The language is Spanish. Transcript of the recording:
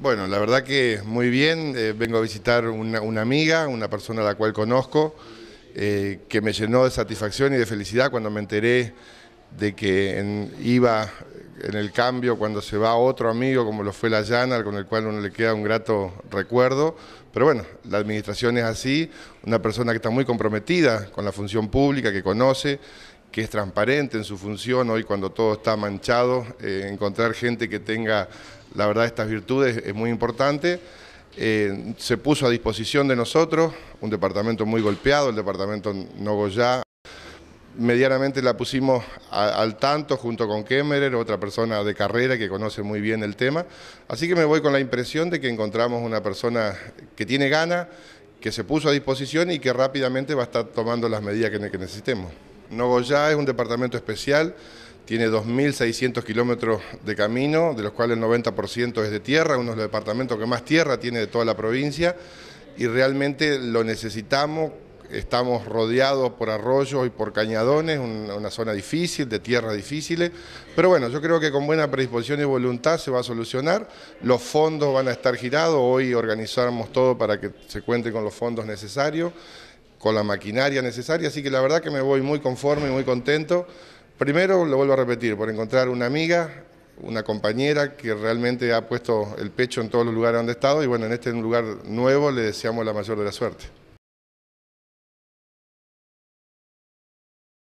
Bueno, la verdad que muy bien. Eh, vengo a visitar una, amiga, una persona a la cual conozco, eh, que me llenó de satisfacción y de felicidad cuando me enteré de que iba en el cambio cuando se va otro amigo, como lo fue la Llana, con el cual uno le queda un grato recuerdo. Pero bueno, la administración es así, una persona que está muy comprometida con la función pública, que conoce, que es transparente en su función, hoy cuando todo está manchado, eh, encontrar gente que tenga la verdad estas virtudes es muy importante. Eh, se puso a disposición de nosotros un departamento muy golpeado, el departamento Nogoyá. Medianamente la pusimos al tanto junto con Kemmerer, otra persona de carrera que conoce muy bien el tema. Así que me voy con la impresión de que encontramos una persona que tiene gana que se puso a disposición y que rápidamente va a estar tomando las medidas que, que necesitemos. Nogoyá es un departamento especial tiene 2.600 kilómetros de camino, de los cuales el 90% es de tierra, uno de los departamentos que más tierra tiene de toda la provincia, y realmente lo necesitamos, estamos rodeados por arroyos y por cañadones, una zona difícil, de tierras difíciles, pero bueno, yo creo que con buena predisposición y voluntad se va a solucionar, los fondos van a estar girados, hoy organizamos todo para que se cuente con los fondos necesarios, con la maquinaria necesaria, así que la verdad que me voy muy conforme y muy contento, Primero, lo vuelvo a repetir, por encontrar una amiga, una compañera que realmente ha puesto el pecho en todos los lugares donde ha estado y bueno, en este lugar nuevo le deseamos la mayor de la suerte.